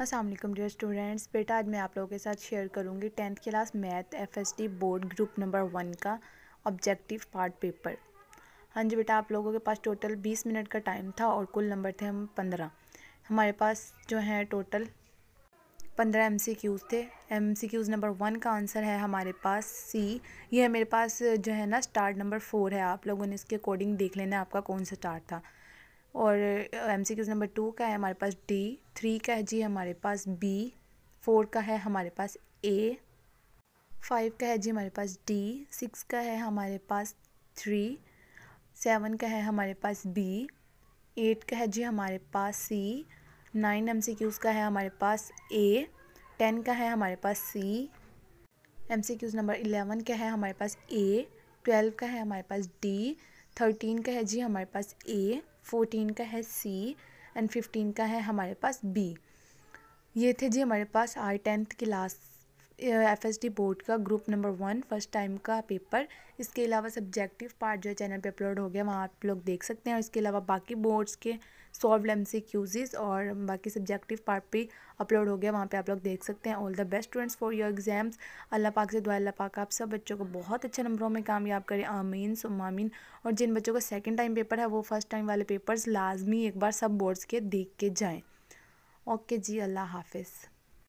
Aslam dear students बेटा आज मैं आप लोगों के साथ शेयर करूँगी tenth class math FST board group number one का ऑब्जेक्टिव पार्ट पेपर हाँ जी बेटा आप लोगों के पास टोटल बीस मिनट का टाइम था और कुल नंबर थे हम पंद्रह हमारे पास जो है टोटल पंद्रह एम सी क्यूज़ थे M C Qs number one का आंसर है हमारे पास सी ये मेरे पास जो है ना स्टार्ट नंबर फोर है आप लोगों ने इसके अकॉर्डिंग देख लेना आपका कौन सा स्टार्ट था और M C Qs number two का है हमारे पास डी थ्री का है जी हमारे पास बी फोर का है हमारे पास ए फाइव का है जी हमारे पास डी सिक्स का है हमारे पास थ्री सेवन का है हमारे पास बी एट का है जी हमारे पास C nine M C Qs का है हमारे पास ए टेन का है हमारे पास C M C Qs number eleven का है हमारे पास ए ट्वेल्व का है हमारे पास डी थर्टीन का है जी हमारे पास ए फोर्टीन का है सी एंड फिफ्टीन का है हमारे पास बी ये थे जी हमारे पास आई tenth class F S D board का group number one first time का पेपर इसके अलावा सब्जेक्टिव पार्ट जो है चैनल पे अपलोड हो गया वहाँ आप लोग देख सकते हैं और इसके अलावा बाकी बोर्ड्स के सॉल्व एम सी क्यूज़ और बाकी सब्जेक्टिव पार्ट भी अपलोड हो गया वहाँ पे आप लोग देख सकते हैं all the best students for your exams अल्लाह पाक से दुआ अल्लाह पाक आप सब बच्चों को बहुत अच्छे नंबरों में कामयाब करें आमीन सुमामीन और जिन बच्चों का सेकेंड टाइम पेपर है वो फर्स्ट टाइम वाले पेपर्स लाजमी एक बार सब बोर्ड्स के देख के जाएँ ओके जी अल्लाह हाफिज़